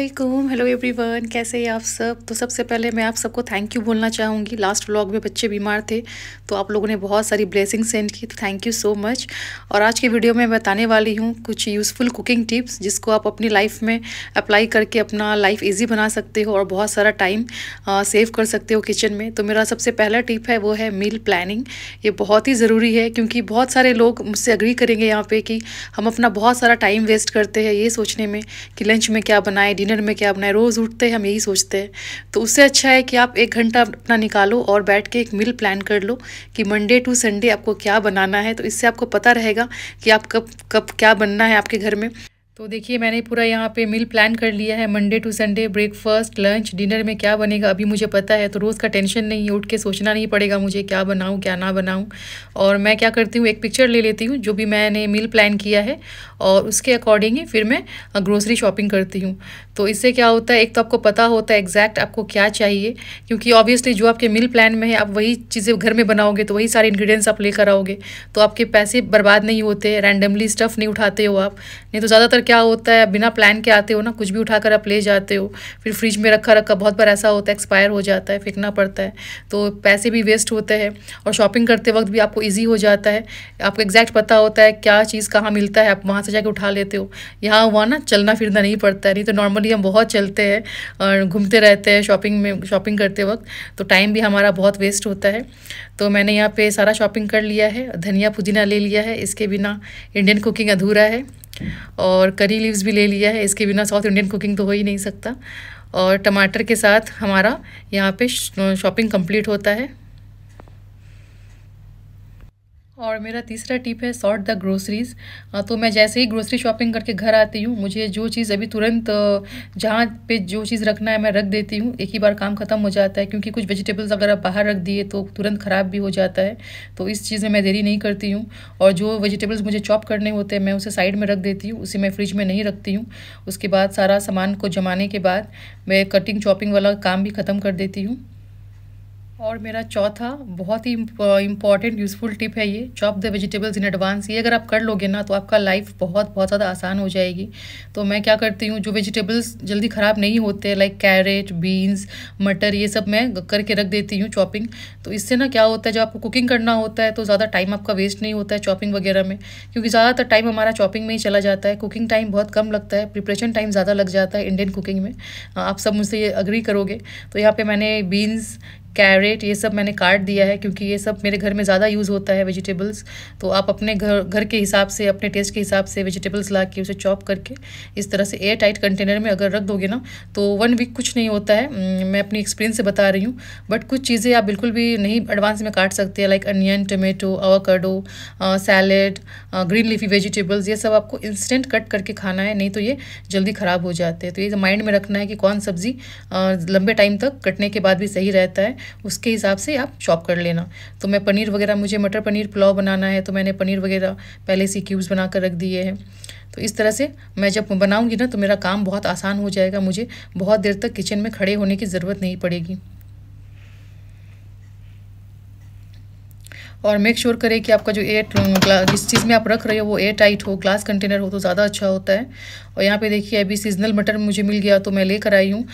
Aslam hello everyone कैसे हैं आप सब तो सबसे पहले मैं आप सबको थैंक यू बोलना चाहूँगी लास्ट व्लॉग में बच्चे बीमार थे तो आप लोगों ने बहुत सारी ब्लेसिंग सेंड की तो थैंक यू सो मच और आज के वीडियो में बताने वाली हूँ कुछ यूज़फुल कुकिंग टिप्स जिसको आप अपनी लाइफ में अप्लाई करके अपना लाइफ ईजी बना सकते हो और बहुत सारा टाइम सेव कर सकते हो किचन में तो मेरा सबसे पहला टिप है वो है मील प्लानिंग ये बहुत ही ज़रूरी है क्योंकि बहुत सारे लोग मुझसे अग्री करेंगे यहाँ पर कि हम अपना बहुत सारा टाइम वेस्ट करते हैं ये सोचने में कि लंच में क्या बनाए डिनर में क्या बनाए रोज़ उठते हैं हम यही सोचते हैं तो उससे अच्छा है कि आप एक घंटा अपना निकालो और बैठ के एक मील प्लान कर लो कि मंडे टू संडे आपको क्या बनाना है तो इससे आपको पता रहेगा कि आप कब कब क्या बनना है आपके घर में तो देखिए मैंने पूरा यहाँ पे मील प्लान कर लिया है Monday to Sunday breakfast lunch dinner में क्या बनेगा अभी मुझे पता है तो रोज़ का टेंशन नहीं है उठ के सोचना नहीं पड़ेगा मुझे क्या बनाऊँ क्या ना बनाऊँ और मैं क्या करती हूँ एक पिक्चर ले लेती हूँ जो भी मैंने मील प्लान किया है और उसके अकॉर्डिंग ही फिर मैं ग्रोसरी शॉपिंग करती हूँ तो इससे क्या होता है एक तो आपको पता होता है एग्जैक्ट आपको क्या चाहिए क्योंकि ऑब्वियसली जो आपके मील प्लान में है आप वही चीज़ें घर में बनाओगे तो वही सारे इन्ग्रीडियंट्स आप लेकर आओगे तो आपके पैसे बर्बाद नहीं होते रैंडमली स्टफ़ नहीं उठाते हो आप नहीं तो ज़्यादातर क्या होता है बिना प्लान के आते हो ना कुछ भी उठाकर आप ले जाते हो फिर फ्रिज में रखा रखा बहुत बार ऐसा होता है एक्सपायर हो जाता है फेंकना पड़ता है तो पैसे भी वेस्ट होते हैं और शॉपिंग करते वक्त भी आपको ईजी हो जाता है आपको एग्जैक्ट पता होता है क्या चीज़ कहाँ मिलता है आप वहाँ से जाके उठा लेते हो यहाँ वहाँ ना चलना फिरना नहीं पड़ता है नहीं तो नॉर्मली हम बहुत चलते हैं और घूमते रहते हैं शॉपिंग में शॉपिंग करते वक्त तो टाइम भी हमारा बहुत वेस्ट होता है तो मैंने यहाँ पे सारा शॉपिंग कर लिया है धनिया पुदीना ले लिया है इसके बिना इंडियन कुकिंग अधूरा है और करी लीव्स भी ले लिया है इसके बिना साउथ इंडियन कुकिंग तो हो ही नहीं सकता और टमाटर के साथ हमारा यहाँ पे शॉपिंग कंप्लीट होता है और मेरा तीसरा टिप है सॉर्ट द ग्रोसरीज़ तो मैं जैसे ही ग्रोसरी शॉपिंग करके घर आती हूँ मुझे जो चीज़ अभी तुरंत जहाँ पे जो चीज़ रखना है मैं रख देती हूँ एक ही बार काम ख़त्म हो जाता है क्योंकि कुछ वेजिटेबल्स अगर आप बाहर रख दिए तो तुरंत ख़राब भी हो जाता है तो इस चीज़ में मैं देरी नहीं करती हूँ और जो वेजिटेबल्स मुझे चॉप करने होते हैं मैं उसे साइड में रख देती हूँ उसे मैं फ्रिज में नहीं रखती हूँ उसके बाद सारा सामान को जमाने के बाद मैं कटिंग चॉपिंग वाला काम भी ख़त्म कर देती हूँ और मेरा चौथा बहुत ही इंपॉर्टेंट यूज़फुल टिप है ये chop the vegetables in advance ये अगर आप कर लोगे ना तो आपका लाइफ बहुत बहुत ज़्यादा आसान हो जाएगी तो मैं क्या करती हूँ जो वेजिटेबल्स जल्दी ख़राब नहीं होते लाइक कैरेट बीन्स मटर ये सब मैं करके रख देती हूँ चॉपिंग तो इससे ना क्या होता है जब आपको कुकिंग करना होता है तो ज़्यादा टाइम आपका वेस्ट नहीं होता है चॉपिंग वगैरह में क्योंकि ज़्यादातर टाइम हमारा चॉपिंग में ही चला जाता है कुकिंग टाइम बहुत कम लगता है प्रिपरेशन टाइम ज़्यादा लग जाता है इंडियन कुकिंग में आप सब मुझसे ये अग्री करोगे तो यहाँ पर मैंने बीन्स कैरेट ये सब मैंने काट दिया है क्योंकि ये सब मेरे घर में ज़्यादा यूज़ होता है वेजिटेबल्स तो आप अपने घर घर के हिसाब से अपने टेस्ट के हिसाब से वेजिटेबल्स ला के उसे चॉप करके इस तरह से एयर टाइट कंटेनर में अगर रख दोगे ना तो वन वीक कुछ नहीं होता है मैं अपनी एक्सपीरियंस से बता रही हूँ बट कुछ चीज़ें आप बिल्कुल भी नहीं एडवांस में काट सकते हैं like onion tomato avocado salad green leafy vegetables ये सब आपको इंस्टेंट कट करके खाना है नहीं तो ये जल्दी ख़राब हो जाते हैं तो ये माइंड में रखना है कि कौन सब्ज़ी लंबे टाइम तक कटने के बाद भी सही रहता है उसके हिसाब से आप चॉप कर लेना तो मैं पनीर वगैरह मुझे मटर पनीर पुलाव बनाना है तो मैंने पनीर वगैरह पहले से क्यूब्स बना कर रख दिए हैं तो इस तरह से मैं जब बनाऊँगी ना तो मेरा काम बहुत आसान हो जाएगा मुझे बहुत देर तक किचन में खड़े होने की ज़रूरत नहीं पड़ेगी और मेक श्योर sure करें कि आपका जो एयर जिस चीज़ में आप रख रहे हो वो एयर टाइट हो ग्लास कंटेनर हो तो ज़्यादा अच्छा होता है और यहाँ पे देखिए अभी सीजनल मटर मुझे मिल गया तो मैं लेकर आई हूँ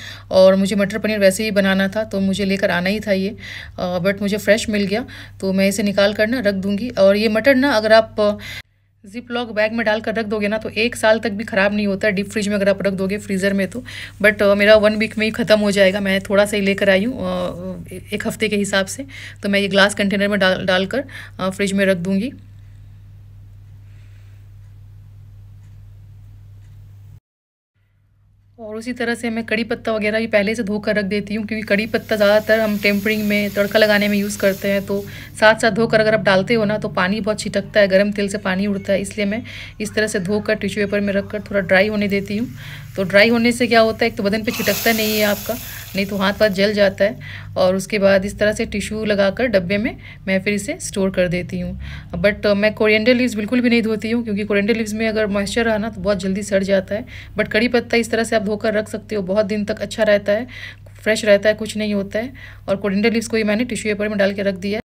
और मुझे मटर पनीर वैसे ही बनाना था तो मुझे लेकर आना ही था ये बट मुझे फ्रेश मिल गया तो मैं इसे निकाल कर ना रख दूँगी और ये मटर ना अगर आप जिप लॉक बैग में डालकर रख दोगे ना तो एक साल तक भी ख़राब नहीं होता डीप फ्रिज में अगर आप रख दोगे फ्रीज़र में तो बट uh, मेरा वन वीक में ही ख़त्म हो जाएगा मैं थोड़ा सा ही लेकर आई हूँ एक हफ़्ते के हिसाब से तो मैं ये ग्लास कंटेनर में डाल डालकर uh, फ्रिज में रख दूँगी उसी तरह से मैं कड़ी पत्ता वगैरह भी पहले से धोकर रख देती हूँ क्योंकि कड़ी पत्ता ज़्यादातर हम टेम्परिंग में तड़का लगाने में यूज़ करते हैं तो साथ साथ धोकर अगर आप डालते हो ना तो पानी बहुत छिटकता है गर्म तेल से पानी उड़ता है इसलिए मैं इस तरह से धोकर टिश्यू पेपर में रखकर थोड़ा ड्राई होने देती हूँ तो ड्राई होने से क्या होता है एक तो बदन पर छिटकता नहीं है आपका नहीं तो हाथ पाथ जल जाता है और उसके बाद इस तरह से टिश्यू कर डब्बे में मैं फिर इसे स्टोर कर देती हूँ बट मैं कोरिएंडर लीव्स बिल्कुल भी नहीं धोती हूँ क्योंकि कोरिएंडर लीव्स में अगर मॉइस्चर रहा ना तो बहुत जल्दी सड़ जाता है बट कड़ी पत्ता इस तरह से आप धोकर कर रख सकते हो बहुत दिन तक अच्छा रहता है फ्रेश रहता है कुछ नहीं होता है और कोरिंडर लीव्स को ही मैंने टिश्यू पेपर में डाल के रख दिया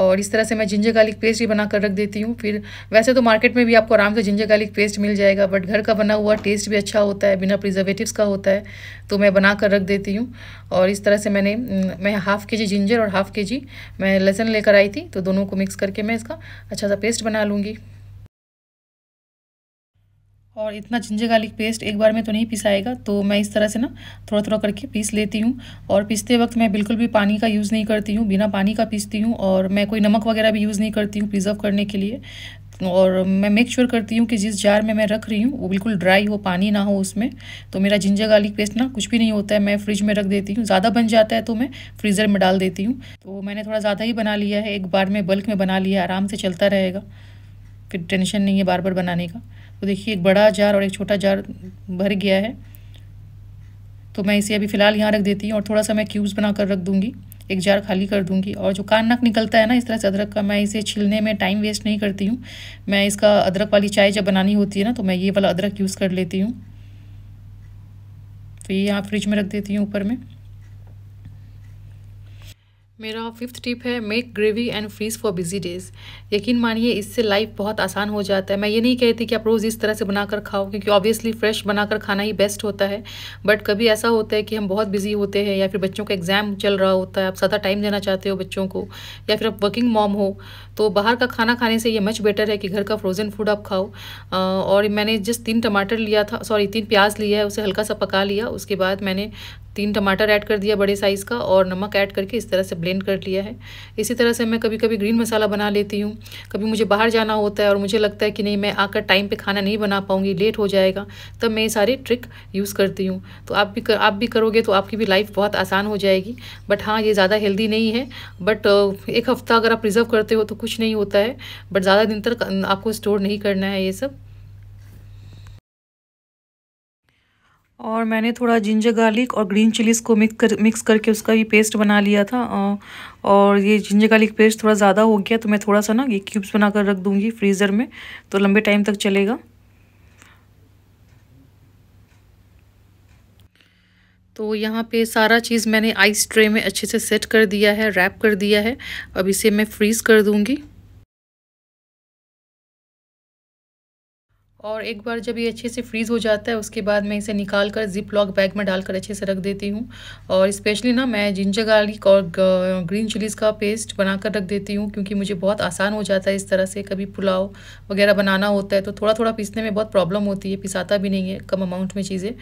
और इस तरह से मैं जिंजर गार्लिक पेस्ट भी बना कर रख देती हूँ फिर वैसे तो मार्केट में भी आपको आराम से जिंजर गार्लिक पेस्ट मिल जाएगा बट घर का बना हुआ टेस्ट भी अच्छा होता है बिना प्रिजर्वेटिव्स का होता है तो मैं बना कर रख देती हूँ और इस तरह से मैंने मैं हाफ़ के जी जिंजर और हाफ़ के जी मैं लहसन लेकर आई थी तो दोनों को मिक्स करके मैं इसका अच्छा सा पेस्ट बना लूँगी और इतना जिंजर गार्लिक पेस्ट एक बार में तो नहीं पिसाएगा तो मैं इस तरह से ना थोड़ा थोड़ा करके पीस लेती हूँ और पीसते वक्त मैं बिल्कुल भी पानी का यूज़ नहीं करती हूँ बिना पानी का पीसती हूँ और मैं कोई नमक वगैरह भी यूज़ नहीं करती हूँ प्रिजर्व करने के लिए और मैं मेक श्योर करती हूँ कि जिस जार में मैं रख रही हूँ वो बिल्कुल ड्राई हो पानी ना हो उसमें तो मेरा जिंजर गार्लिक पेस्ट ना कुछ भी नहीं होता है मैं फ्रिज में रख देती हूँ ज़्यादा बन जाता है तो मैं फ्रीज़र में डाल देती हूँ तो मैंने थोड़ा ज़्यादा ही बना लिया है एक बार में बल्क में बना लिया आराम से चलता रहेगा फिर टेंशन नहीं है बार बार बनाने का तो देखिए एक बड़ा जार और एक छोटा जार भर गया है तो मैं इसे अभी फ़िलहाल यहाँ रख देती हूँ और थोड़ा सा मैं क्यूब्स बना कर रख दूँगी एक जार खाली कर दूँगी और जो कान नक निकलता है ना इस तरह से अदरक का मैं इसे छिलने में टाइम वेस्ट नहीं करती हूँ मैं इसका अदरक वाली चाय जब बनानी होती है ना तो मैं ये वाला अदरक यूज़ कर लेती हूँ तो ये यहाँ फ्रिज में रख देती हूँ ऊपर में मेरा फिफ्थ टिप है make gravy and freeze for busy days यकीन मानिए इससे लाइफ बहुत आसान हो जाता है मैं ये नहीं कहती कि आप रोज़ इस तरह से बनाकर खाओ क्योंकि ऑब्वियसली फ्रेश बनाकर खाना ही बेस्ट होता है बट कभी ऐसा होता है कि हम बहुत बिजी होते हैं या फिर बच्चों का एग्ज़ाम चल रहा होता है आप ज़्यादा टाइम देना चाहते हो बच्चों को या फिर आप वर्किंग मॉम हो तो बाहर का खाना खाने से ये मच बेटर है कि घर का फ्रोज़न फूड आप खाओ और मैंने जिस तीन टमाटर लिया था सॉरी तीन प्याज लिया है उसे हल्का सा पका लिया उसके बाद मैंने तीन टमाटर ऐड कर दिया बड़े साइज़ का और नमक ऐड करके इस तरह से ब्लेंड कर लिया है इसी तरह से मैं कभी कभी ग्रीन मसाला बना लेती हूँ कभी मुझे बाहर जाना होता है और मुझे लगता है कि नहीं मैं आकर टाइम पर खाना नहीं बना पाऊँगी लेट हो जाएगा तब मैं ये सारे ट्रिक यूज़ करती हूँ तो आप भी कर, आप भी करोगे तो आपकी भी लाइफ बहुत आसान हो जाएगी बट हाँ ये ज़्यादा हेल्दी नहीं है बट एक हफ़्ता अगर आप प्रिजर्व करते हो तो कुछ नहीं होता है बट ज़्यादा दिन तक आपको स्टोर नहीं करना है ये सब और मैंने थोड़ा जिंजर गार्लिक और ग्रीन चिलीज़ को मिक्स कर मिक्स करके उसका ये पेस्ट बना लिया था और ये जिंजर गार्लिक पेस्ट थोड़ा ज़्यादा हो गया तो मैं थोड़ा सा ना ये क्यूब्स बना कर रख दूँगी फ्रीज़र में तो लंबे टाइम तक चलेगा तो यहाँ पे सारा चीज़ मैंने आइस ट्रे में अच्छे से सेट कर दिया है रैप कर दिया है अब इसे मैं फ्रीज़ कर दूँगी और एक बार जब ये अच्छे से फ्रीज़ हो जाता है उसके बाद मैं इसे निकाल कर ज़िप लॉक बैग में डालकर अच्छे से रख देती हूँ और स्पेशली ना मैं जिंजर गार्लिक और ग्रीन चिलीज़ का पेस्ट बनाकर रख देती हूँ क्योंकि मुझे बहुत आसान हो जाता है इस तरह से कभी पुलाव वगैरह बनाना होता है तो थोड़ा थोड़ा पीसने में बहुत प्रॉब्लम होती है पिसाता भी नहीं है कम अमाउंट में चीज़ें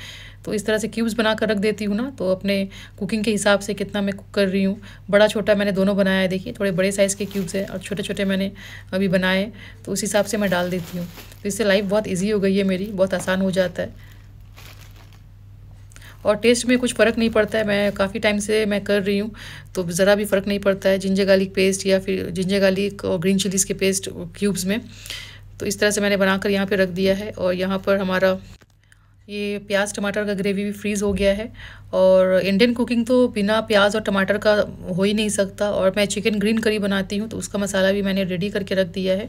तो इस तरह से क्यूब्स बना कर रख देती हूँ ना तो अपने कुकिंग के हिसाब से कितना मैं कुक कर रही हूँ बड़ा छोटा मैंने दोनों बनाया है देखिए थोड़े बड़े साइज़ के क्यूब्स हैं और छोटे छोटे मैंने अभी बनाए तो उस हिसाब से मैं डाल देती हूँ तो इससे लाइफ बहुत ईजी हो गई है मेरी बहुत आसान हो जाता है और टेस्ट में कुछ फ़र्क नहीं पड़ता है मैं काफ़ी टाइम से मैं कर रही हूँ तो ज़रा भी फ़र्क नहीं पड़ता है जिंजर गार्लिक पेस्ट या फिर जिंजर गार्लिक और ग्रीन चिलीज़ के पेस्ट क्यूब्स में तो इस तरह से मैंने बनाकर यहाँ पे रख दिया है और यहाँ पर हमारा ये प्याज टमाटर का ग्रेवी भी फ्रीज़ हो गया है और इंडियन कुकिंग तो बिना प्याज और टमाटर का हो ही नहीं सकता और मैं चिकन ग्रीन करी बनाती हूँ तो उसका मसाला भी मैंने रेडी करके रख दिया है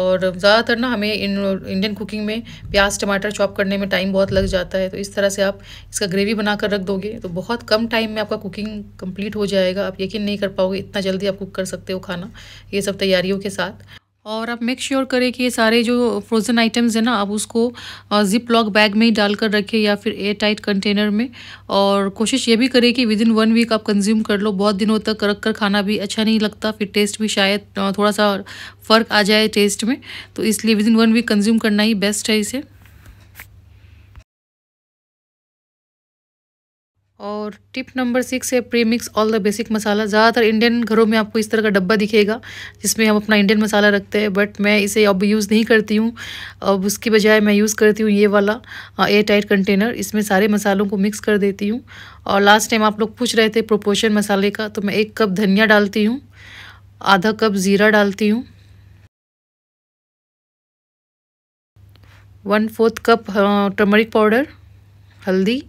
और ज़्यादातर ना हमें इंडियन कुकिंग में प्याज टमाटर चॉप करने में टाइम बहुत लग जाता है तो इस तरह से आप इसका ग्रेवी बना कर रख दोगे तो बहुत कम टाइम में आपका कुकिंग कम्प्लीट हो जाएगा आप यकीन नहीं कर पाओगे इतना जल्दी आप कुक कर सकते हो खाना ये सब तैयारियों के साथ और आप मेक श्योर करें कि ये सारे जो फ्रोज़न आइटम्स हैं ना आप उसको जिप लॉक बैग में ही डाल कर रखें या फिर एयर टाइट कंटेनर में और कोशिश ये भी करें कि विद इन वन वीक आप कंज्यूम कर लो बहुत दिनों तक रख कर खाना भी अच्छा नहीं लगता फिर टेस्ट भी शायद थोड़ा सा फ़र्क आ जाए टेस्ट में तो इसलिए within one week consume करना ही बेस्ट है इसे और टिप नंबर सिक्स है premix all the basic masala ज़्यादातर इंडियन घरों में आपको इस तरह का डब्बा दिखेगा जिसमें हम अपना इंडियन मसाला रखते हैं बट मैं इसे अब यूज़ नहीं करती हूँ अब उसकी बजाय मैं यूज़ करती हूँ ये वाला एयर टाइट कंटेनर इसमें सारे मसालों को मिक्स कर देती हूँ और लास्ट टाइम आप लोग पूछ रहे थे प्रोपोशन मसाले का तो मैं एक कप धनिया डालती हूँ आधा कप ज़ीरा डालती हूँ one fourth cup turmeric powder हल्दी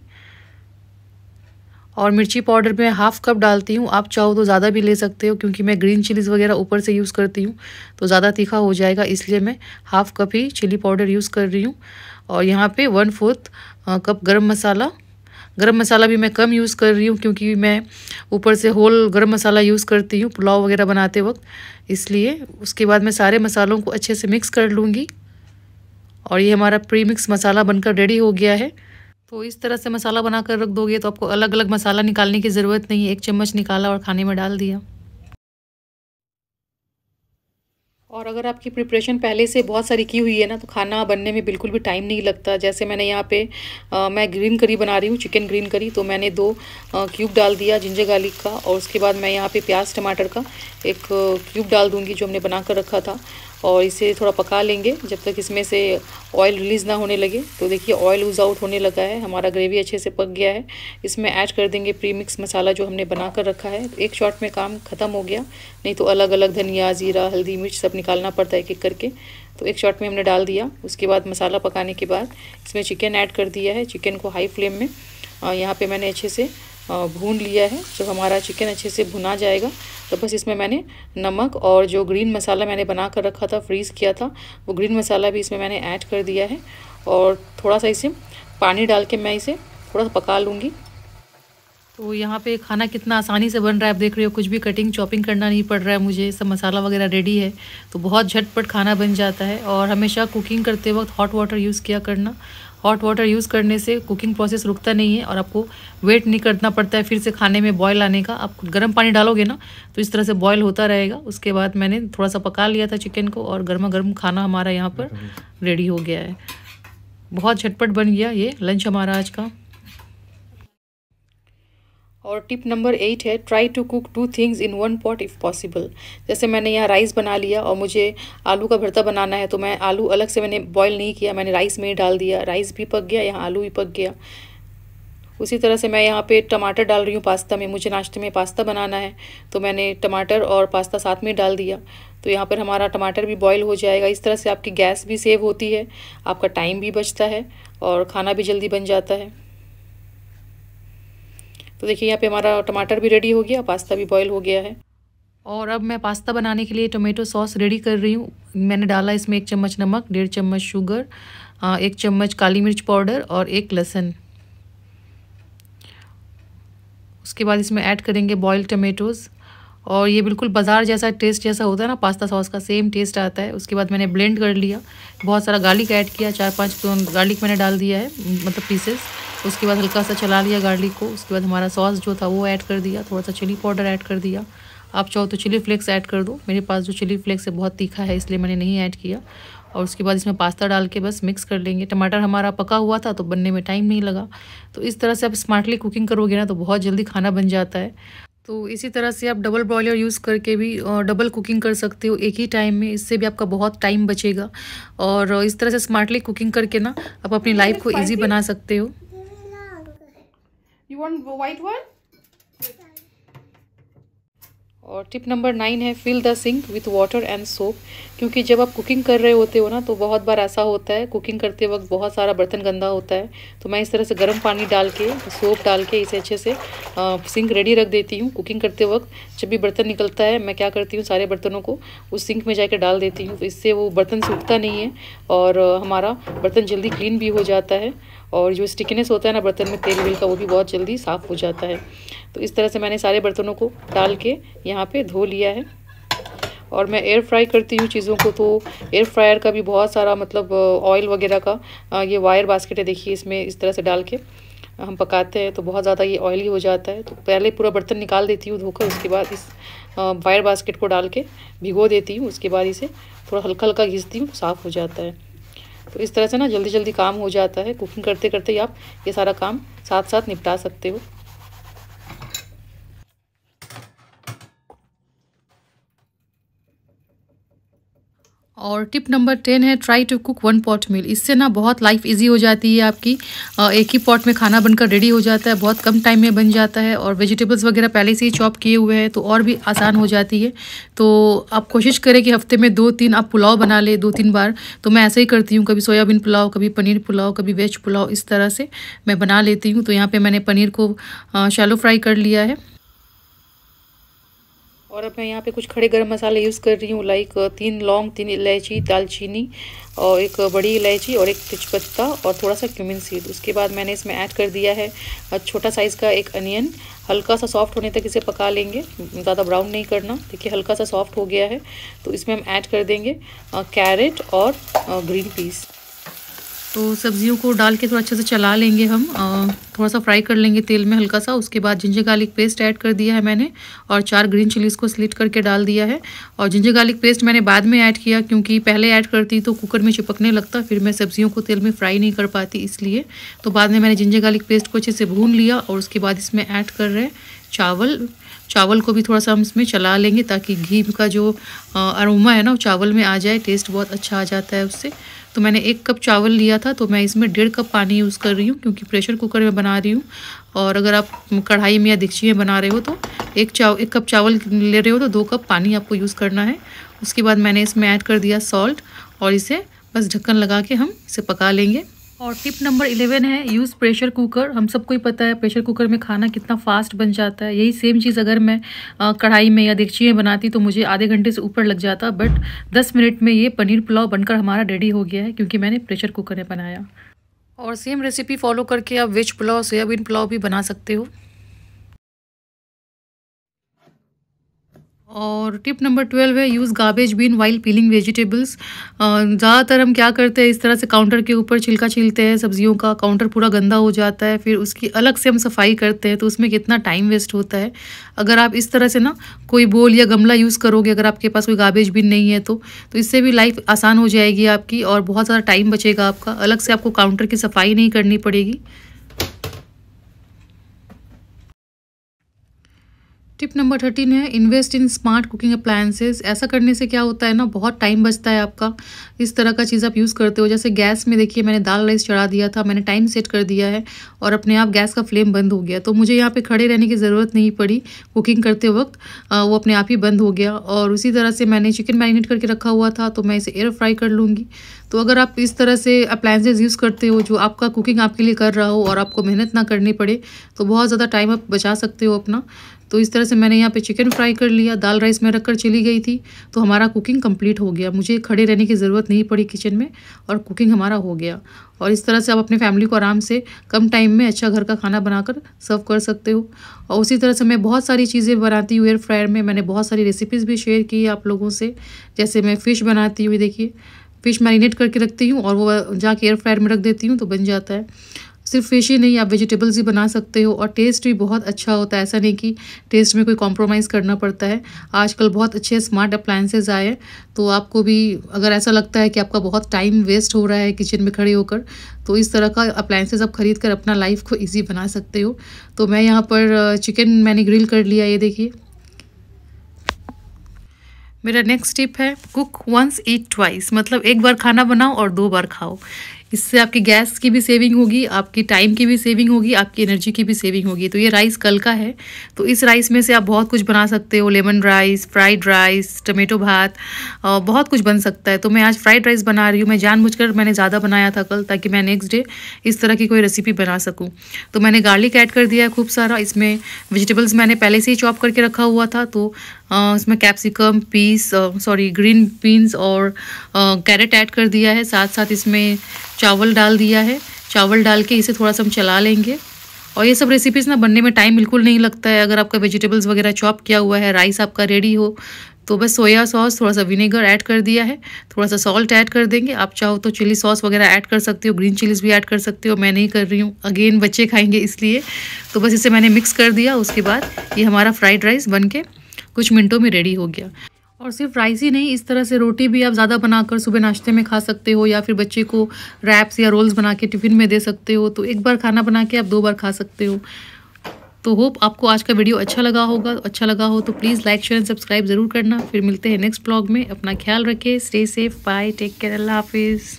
और मिर्ची पाउडर मैं हाफ़ कप डालती हूँ आप चाहो तो ज़्यादा भी ले सकते हो क्योंकि मैं ग्रीन चिलीज़ वगैरह ऊपर से यूज़ करती हूँ तो ज़्यादा तीखा हो जाएगा इसलिए मैं हाफ़ कप ही चिली पाउडर यूज़ कर रही हूँ और यहाँ पे वन फोर्थ कप गरम मसाला गरम मसाला भी मैं कम यूज़ कर रही हूँ क्योंकि मैं ऊपर से होल गर्म मसाला यूज़ करती हूँ पुलाव वगैरह बनाते वक्त इसलिए उसके बाद मैं सारे मसालों को अच्छे से मिक्स कर लूँगी और ये हमारा प्री मिक्स मसाला बनकर रेडी हो गया है तो इस तरह से मसाला बना कर रख दोगे तो आपको अलग अलग मसाला निकालने की ज़रूरत नहीं है एक चम्मच निकाला और खाने में डाल दिया और अगर आपकी प्रिपरेशन पहले से बहुत सारी की हुई है ना तो खाना बनने में बिल्कुल भी टाइम नहीं लगता जैसे मैंने यहाँ पे आ, मैं ग्रीन करी बना रही हूँ चिकन ग्रीन करी तो मैंने दो क्यूब डाल दिया जिंजर गार्लिक का और उसके बाद मैं यहाँ पे प्याज टमाटर का एक क्यूब डाल दूँगी जो हमने बना कर रखा था और इसे थोड़ा पका लेंगे जब तक इसमें से ऑयल रिलीज़ ना होने लगे तो देखिए ऑयल यूज़ आउट होने लगा है हमारा ग्रेवी अच्छे से पक गया है इसमें ऐड कर देंगे प्री मिक्स मसाला जो हमने बना कर रखा है एक शॉट में काम ख़त्म हो गया नहीं तो अलग अलग धनिया ज़ीरा हल्दी मिर्च सब निकालना पड़ता है एक एक करके तो एक शॉट में हमने डाल दिया उसके बाद मसाला पकाने के बाद इसमें चिकन ऐड कर दिया है चिकन को हाई फ्लेम में यहाँ पर मैंने अच्छे से भून लिया है जब हमारा चिकन अच्छे से भुना जाएगा तो बस इसमें मैंने नमक और जो ग्रीन मसाला मैंने बना कर रखा था फ्रीज़ किया था वो ग्रीन मसाला भी इसमें मैंने ऐड कर दिया है और थोड़ा सा इसे पानी डाल के मैं इसे थोड़ा सा पका लूँगी तो यहाँ पे खाना कितना आसानी से बन रहा है आप देख रहे हो कुछ भी कटिंग चॉपिंग करना नहीं पड़ रहा है मुझे सब मसाला वगैरह रेडी है तो बहुत झटपट खाना बन जाता है और हमेशा कुकिंग करते वक्त हॉट वाटर यूज़ किया करना हॉट वाटर यूज़ करने से कुकिंग प्रोसेस रुकता नहीं है और आपको वेट नहीं करना पड़ता है फिर से खाने में बॉयल आने का आप गर्म पानी डालोगे ना तो इस तरह से बॉयल होता रहेगा उसके बाद मैंने थोड़ा सा पका लिया था चिकन को और गर्मा गर्म खाना हमारा यहाँ पर रेडी हो गया है बहुत झटपट बन गया ये लंच हमारा आज का और टिप नंबर एट है try to cook two things in one pot if possible जैसे मैंने यहाँ राइस बना लिया और मुझे आलू का भरता बनाना है तो मैं आलू अलग से मैंने बॉईल नहीं किया मैंने राइस में ही डाल दिया राइस भी पक गया यहाँ आलू भी पक गया उसी तरह से मैं यहाँ पे टमाटर डाल रही हूँ पास्ता में मुझे नाश्ते में पास्ता बनाना है तो मैंने टमाटर और पास्ता साथ में डाल दिया तो यहाँ पर हमारा टमाटर भी बॉयल हो जाएगा इस तरह से आपकी गैस भी सेव होती है आपका टाइम भी बचता है और खाना भी जल्दी बन जाता है तो देखिए यहाँ पे हमारा टमाटर भी रेडी हो गया पास्ता भी बॉयल हो गया है और अब मैं पास्ता बनाने के लिए टोमेटो सॉस रेडी कर रही हूँ मैंने डाला इसमें एक चम्मच नमक डेढ़ चम्मच शुगर एक चम्मच काली मिर्च पाउडर और एक लहसुन उसके बाद इसमें ऐड करेंगे बॉयल टमेटोज़ और ये बिल्कुल बाज़ार जैसा टेस्ट जैसा होता है ना पास्ता सॉस का सेम टेस्ट आता है उसके बाद मैंने ब्लेंड कर लिया बहुत सारा गार्लिक ऐड किया चार पाँच गार्लिक तो मैंने डाल दिया है मतलब पीसेस उसके बाद हल्का सा चला लिया गार्लिक को उसके बाद हमारा सॉस जो था वो ऐड कर दिया थोड़ा सा चिली पाउडर ऐड कर दिया आप चाहो तो चिली फ्लेक्स ऐड कर दो मेरे पास जो चिली फ्लेक्स है बहुत तीखा है इसलिए मैंने नहीं ऐड किया और उसके बाद इसमें पास्ता डाल के बस मिक्स कर लेंगे टमाटर हमारा पका हुआ था तो बनने में टाइम नहीं लगा तो इस तरह से आप स्मार्टली कुकिंग करोगे ना तो बहुत जल्दी खाना बन जाता है तो इसी तरह से आप डबल बॉयलर यूज़ करके भी डबल कुकिंग कर सकते हो एक ही टाइम में इससे भी आपका बहुत टाइम बचेगा और इस तरह से स्मार्टली कुकिंग करके ना आप अपनी लाइफ को ईजी बना सकते हो यू वांट वाइट वन और टिप नंबर नाइन है fill the sink with water and soap क्योंकि जब आप कुकिंग कर रहे होते हो ना तो बहुत बार ऐसा होता है कुकिंग करते वक्त बहुत सारा बर्तन गंदा होता है तो मैं इस तरह से गर्म पानी डाल के सोप डाल के इसे अच्छे से आ, सिंक रेडी रख देती हूँ कुकिंग करते वक्त जब भी बर्तन निकलता है मैं क्या करती हूँ सारे बर्तनों को उस सिंक में जाकर डाल देती हूँ तो इससे वो बर्तन सूखता नहीं है और हमारा बर्तन जल्दी क्लीन भी हो जाता है और जो स्टिकनेस होता है ना बर्तन में तेल वेल का वो भी बहुत जल्दी साफ़ हो जाता है तो इस तरह से मैंने सारे बर्तनों को डाल के यहाँ पे धो लिया है और मैं एयर फ्राई करती हूँ चीज़ों को तो एयर फ्रायर का भी बहुत सारा मतलब ऑयल वगैरह का ये वायर बास्केट है देखिए इसमें इस तरह से डाल के हम पकाते हैं तो बहुत ज़्यादा ये ऑयली हो जाता है तो पहले पूरा बर्तन निकाल देती हूँ धोकर उसके बाद इस वायर बास्केट को डाल के भिगो देती हूँ उसके बाद इसे थोड़ा हल्का हल्का घिसती हूँ साफ़ हो जाता है तो इस तरह से ना जल्दी जल्दी काम हो जाता है कुकिंग करते करते ही आप ये सारा काम साथ साथ निपटा सकते हो और टिप नंबर टेन है try to cook one pot meal इससे ना बहुत लाइफ इजी हो जाती है आपकी एक ही पॉट में खाना बनकर रेडी हो जाता है बहुत कम टाइम में बन जाता है और वेजिटेबल्स वगैरह पहले से ही चॉप किए हुए हैं तो और भी आसान हो जाती है तो आप कोशिश करें कि हफ्ते में दो तीन आप पुलाव बना लें दो तीन बार तो मैं ऐसे ही करती हूँ कभी सोयाबीन पुलाव कभी पनीर पुलाव कभी वेज पुलाव इस तरह से मैं बना लेती हूँ तो यहाँ पर मैंने पनीर को शैलो फ्राई कर लिया है और अब मैं यहाँ पे कुछ खड़े गरम मसाले यूज़ कर रही हूँ लाइक तीन लौंग तीन इलायची दालचीनी और एक बड़ी इलायची और एक तेजपत्ता और थोड़ा सा क्यूमिन सीड उसके बाद मैंने इसमें ऐड कर दिया है छोटा साइज़ का एक अनियन हल्का सा सॉफ्ट होने तक इसे पका लेंगे ज़्यादा ब्राउन नहीं करना देखिए हल्का सा सॉफ्ट हो गया है तो इसमें हम ऐड कर देंगे कैरेट और ग्रीन पीस तो सब्जियों को डाल के थोड़ा अच्छे से चला लेंगे हम थोड़ा सा फ्राई कर लेंगे तेल में हल्का सा उसके बाद जिंजर गार्लिक पेस्ट ऐड कर दिया है मैंने और चार ग्रीन चिलीज़ को स्लिट करके डाल दिया है और जिंजर गार्लिक पेस्ट मैंने बाद में ऐड किया क्योंकि पहले ऐड करती तो कुकर में चिपकने लगता फिर मैं सब्जियों को तेल में फ्राई नहीं कर पाती इसलिए तो बाद में मैंने जिंजर गार्लिक पेस्ट को अच्छे से भून लिया और उसके बाद इसमें ऐड कर रहे चावल चावल को भी थोड़ा सा हम इसमें चला लेंगे ताकि घी का जो अरोमा है ना वो चावल में आ जाए टेस्ट बहुत अच्छा आ जाता है उससे तो मैंने एक कप चावल लिया था तो मैं इसमें डेढ़ कप पानी यूज़ कर रही हूँ क्योंकि प्रेशर कुकर में बना रही हूँ और अगर आप कढ़ाई में या दिक्ची में बना रहे हो तो एक चाव एक कप चावल ले रहे हो तो दो कप पानी आपको यूज़ करना है उसके बाद मैंने इसमें ऐड कर दिया सॉल्ट और इसे बस ढक्कन लगा के हम इसे पका लेंगे और टिप नंबर इलेवन है यूज़ प्रेशर कुकर हम सबको ही पता है प्रेशर कुकर में खाना कितना फास्ट बन जाता है यही सेम चीज़ अगर मैं कढ़ाई में या देगची में बनाती तो मुझे आधे घंटे से ऊपर लग जाता बट दस मिनट में ये पनीर पुलाव बनकर हमारा रेडी हो गया है क्योंकि मैंने प्रेशर कुकर में बनाया और सेम रेसिपी फॉलो करके आप वेज पुलाव सोयाबीन पुलाव भी बना सकते हो और टिप नंबर ट्वेल्व है use garbage bin while peeling vegetables ज़्यादातर हम क्या करते हैं इस तरह से काउंटर के ऊपर छिलका छीलते हैं सब्जियों का काउंटर पूरा गंदा हो जाता है फिर उसकी अलग से हम सफाई करते हैं तो उसमें कितना टाइम वेस्ट होता है अगर आप इस तरह से ना कोई बोल या गमला यूज़ करोगे अगर आपके पास कोई गार्बेज बिन नहीं है तो, तो इससे भी लाइफ आसान हो जाएगी आपकी और बहुत ज़्यादा टाइम बचेगा आपका अलग से आपको काउंटर की सफाई नहीं करनी पड़ेगी टिप नंबर थर्टीन है invest in smart cooking appliances ऐसा करने से क्या होता है ना बहुत टाइम बचता है आपका इस तरह का चीज़ आप यूज़ करते हो जैसे गैस में देखिए मैंने दाल राइस चढ़ा दिया था मैंने टाइम सेट कर दिया है और अपने आप गैस का फ्लेम बंद हो गया तो मुझे यहाँ पे खड़े रहने की ज़रूरत नहीं पड़ी कुकिंग करते वक्त वो अपने आप ही बंद हो गया और उसी तरह से मैंने चिकन मैरिनेट करके रखा हुआ था तो मैं इसे एयर फ्राई कर लूँगी तो अगर आप इस तरह से अप्लायंसेज यूज़ करते हो जो आपका कुकिंग आपके लिए कर रहा हो और आपको मेहनत ना करनी पड़े तो बहुत ज़्यादा टाइम आप बचा सकते हो अपना तो इस तरह से मैंने यहाँ पे चिकन फ्राई कर लिया दाल राइस में रखकर चली गई थी तो हमारा कुकिंग कंप्लीट हो गया मुझे खड़े रहने की ज़रूरत नहीं पड़ी किचन में और कुकिंग हमारा हो गया और इस तरह से आप अपने फैमिली को आराम से कम टाइम में अच्छा घर का खाना बनाकर सर्व कर सकते हो और उसी तरह से मैं बहुत सारी चीज़ें बनाती हूँ एयर फ्रायर में मैंने बहुत सारी रेसिपीज़ भी शेयर की आप लोगों से जैसे मैं फ़िश बनाती हुई देखिए फ़िश मैरिनेट करके रखती हूँ और वो जाके एयर फ्रायर में रख देती हूँ तो बन जाता है सिर्फ फिश ही नहीं आप वेजिटेबल्स भी बना सकते हो और टेस्ट भी बहुत अच्छा होता है ऐसा नहीं कि टेस्ट में कोई कॉम्प्रोमाइज़ करना पड़ता है आजकल बहुत अच्छे स्मार्ट अप्लायंसेज आए हैं तो आपको भी अगर ऐसा लगता है कि आपका बहुत टाइम वेस्ट हो रहा है किचन में खड़े होकर तो इस तरह का अप्लायंसेज आप खरीद कर अपना लाइफ को ईजी बना सकते हो तो मैं यहाँ पर चिकन मैंने ग्रिल कर लिया ये देखिए मेरा नेक्स्ट टिप है कुक वंस ईट ट्वाइस मतलब एक बार खाना बनाओ और दो बार खाओ इससे आपकी गैस की भी सेविंग होगी आपकी टाइम की भी सेविंग होगी आपकी एनर्जी की भी सेविंग होगी तो ये राइस कल का है तो इस राइस में से आप बहुत कुछ बना सकते हो lemon rice fried rice tomato भात बहुत कुछ बन सकता है तो मैं आज फ्राइड राइस बना रही हूँ मैं जानबूझकर मैंने ज़्यादा बनाया था कल ताकि मैं नेक्स्ट डे इस तरह की कोई रेसिपी बना सकूँ तो मैंने गार्लिक ऐड कर दिया है खूब सारा इसमें वेजिटेबल्स मैंने पहले से ही चॉप करके रखा हुआ था तो इसमें capsicum peas sorry green peas और कैरेट ऐड कर दिया है साथ साथ इसमें चावल डाल दिया है चावल डाल के इसे थोड़ा सा हम चला लेंगे और ये सब रेसिपीज़ ना बनने में टाइम बिल्कुल नहीं लगता है अगर आपका वेजिटेबल्स वगैरह चॉप किया हुआ है राइस आपका रेडी हो तो बस सोया सॉस थोड़ा सा विनेगर ऐड कर दिया है थोड़ा सा सॉल्ट ऐड कर देंगे आप चाहो तो चिली सॉस वगैरह ऐड कर सकते हो ग्रीन चिलीज भी ऐड कर सकते हो मैं नहीं कर रही हूँ अगेन बच्चे खाएंगे इसलिए तो बस इसे मैंने मिक्स कर दिया उसके बाद ये हमारा फ्राइड राइस बन के कुछ मिनटों में रेडी हो गया और सिर्फ राइस ही नहीं इस तरह से रोटी भी आप ज़्यादा बनाकर सुबह नाश्ते में खा सकते हो या फिर बच्चे को रैप्स या रोल्स बना के टिफ़िन में दे सकते हो तो एक बार खाना बना के आप दो बार खा सकते हो तो होप आपको आज का वीडियो अच्छा लगा होगा अच्छा लगा हो तो please like share and subscribe ज़रूर करना फिर मिलते हैं नेक्स्ट ब्लॉग में अपना ख्याल रखें stay safe bye take care अल्लाह हाफिज़